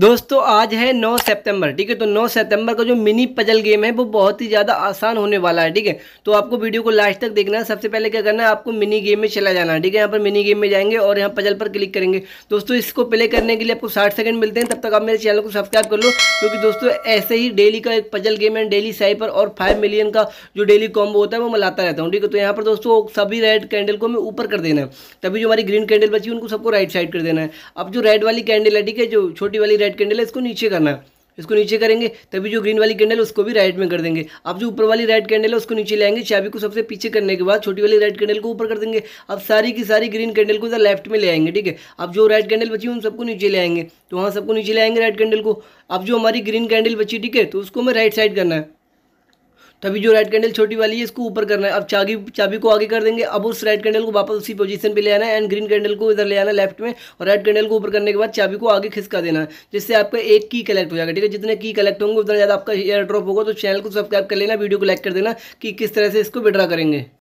दोस्तों आज है 9 सितंबर ठीक है तो 9 सितंबर का जो मिनी पजल गेम है वो बहुत ही ज़्यादा आसान होने वाला है ठीक है तो आपको वीडियो को लास्ट तक देखना है सबसे पहले क्या करना है आपको मिनी गेम में चला जाना है ठीक है यहाँ पर मिनी गेम में जाएंगे और यहाँ पजल पर क्लिक करेंगे दोस्तों इसको प्ले करने के लिए आपको साठ सेकेंड मिलते हैं तब तक आप मेरे चैनल को सब्सक्राइब कर लो क्योंकि दोस्तों ऐसे ही डेली का एक पजल गेम है डेली साइपर और फाइव मिलियन का जो डेली कॉम्बो होता है वो मैं लाता रहता हूँ ठीक है तो यहाँ पर दोस्तों सभी रेड कैंडल को हमें ऊपर कर देना है तभी जो हमारी ग्रीन कैंडल बची उनको सबको राइट साइड कर देना है अब जो रेड वाली कैंडल है ठीक है जो छोटी वाली रेड कैंडल है इसको नीचे करना है इसको नीचे करेंगे तभी जो ग्रीन वाली कैंडल उसको भी राइट में कर देंगे अब जो ऊपर वाली रेड कैंडल है उसको नीचे लाएंगे चाबी को सबसे पीछे करने के बाद छोटी वाली रेड कैंडल को ऊपर कर देंगे अब सारी की सारी ग्रीन कैंडल को लेफ्ट में ले आएंगे ठीक है अब जो रेड कैंडल बची उन सबको नीचे ले आएंगे तो वहाँ सबको नीचे ले आएंगे रेड कैंडल को अब जो हमारी ग्रीन कैंडल बची ठीक है तो उसको हमें राइट साइड करना है तो अभी जो राइट कैंडल छोटी वाली है इसको ऊपर करना है अब चाबी चाबी को आगे कर देंगे अब उस राइट कैंडल को वापस उसी पोजीशन पे ले आना है एंड ग्रीन कैंडल को इधर ले आना लेफ्ट में और राइट कैंडल को ऊपर करने के बाद चाबी को आगे खिसका देना है जिससे आपका एक की कलेक्ट हो जाएगा ठीक है जितने की कलेक्ट होंगे उतना ज़्यादा आपका एयर ड्रॉप होगा तो चैनल को सब्सक्राइब कर लेना वीडियो को लाइक कर देना कि किस तरह से इसको विड्रा करेंगे